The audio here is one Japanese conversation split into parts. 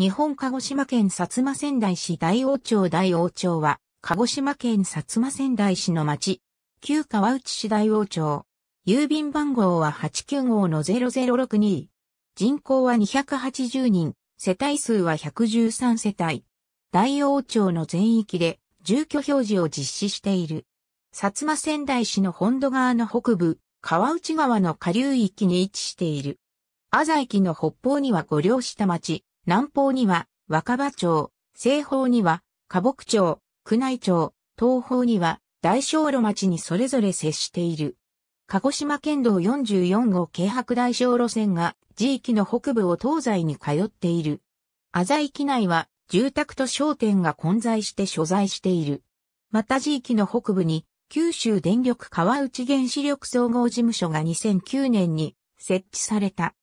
日本鹿児島県薩摩仙台市大王町大王町は、鹿児島県薩摩仙台市の町、旧川内市大王町。郵便番号は89号の0062。人口は280人、世帯数は113世帯。大王町の全域で住居表示を実施している。薩摩仙台市の本土側の北部、川内川の下流域に位置している。阿佐駅の北方には五両下町、南方には若葉町、西方には河北町、宮内町、東方には大正路町にそれぞれ接している。鹿児島県道44号京白大小路線が地域の北部を東西に通っている。浅井機内は住宅と商店が混在して所在している。また地域の北部に九州電力川内原子力総合事務所が2009年に設置された。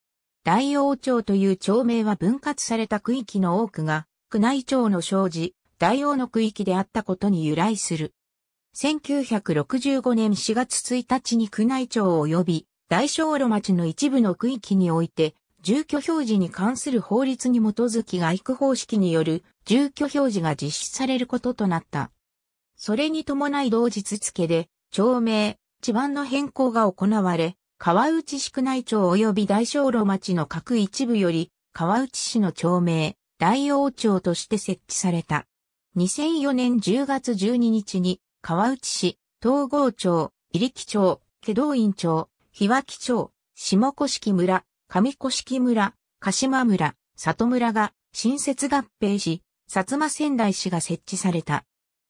大王町という町名は分割された区域の多くが、宮内庁の生じ、大王の区域であったことに由来する。1965年4月1日に宮内庁及び大正路町の一部の区域において、住居表示に関する法律に基づき外区方式による住居表示が実施されることとなった。それに伴い同日付で、町名、地盤の変更が行われ、川内市内町及び大正路町の各一部より、川内市の町名、大王町として設置された。2004年10月12日に、川内市、東郷町、入木町、祁道院町、日脇町、下甑村、上甑村、鹿島村、里村が新設合併し、薩摩仙台市が設置された。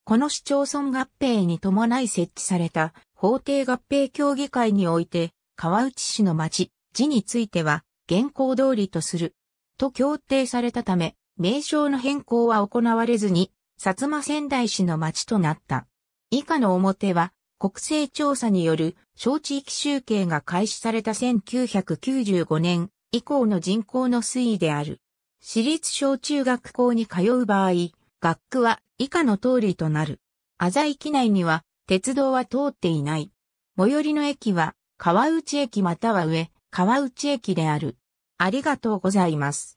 この市町村合併に伴い設置された法定合併協議会において、川内市の町、字については、現行通りとする。と協定されたため、名称の変更は行われずに、薩摩仙台市の町となった。以下の表は、国勢調査による小地域集計が開始された1995年以降の人口の推移である。私立小中学校に通う場合、学区は以下の通りとなる。浅井駅内には鉄道は通っていない。最寄りの駅は川内駅または上、川内駅である。ありがとうございます。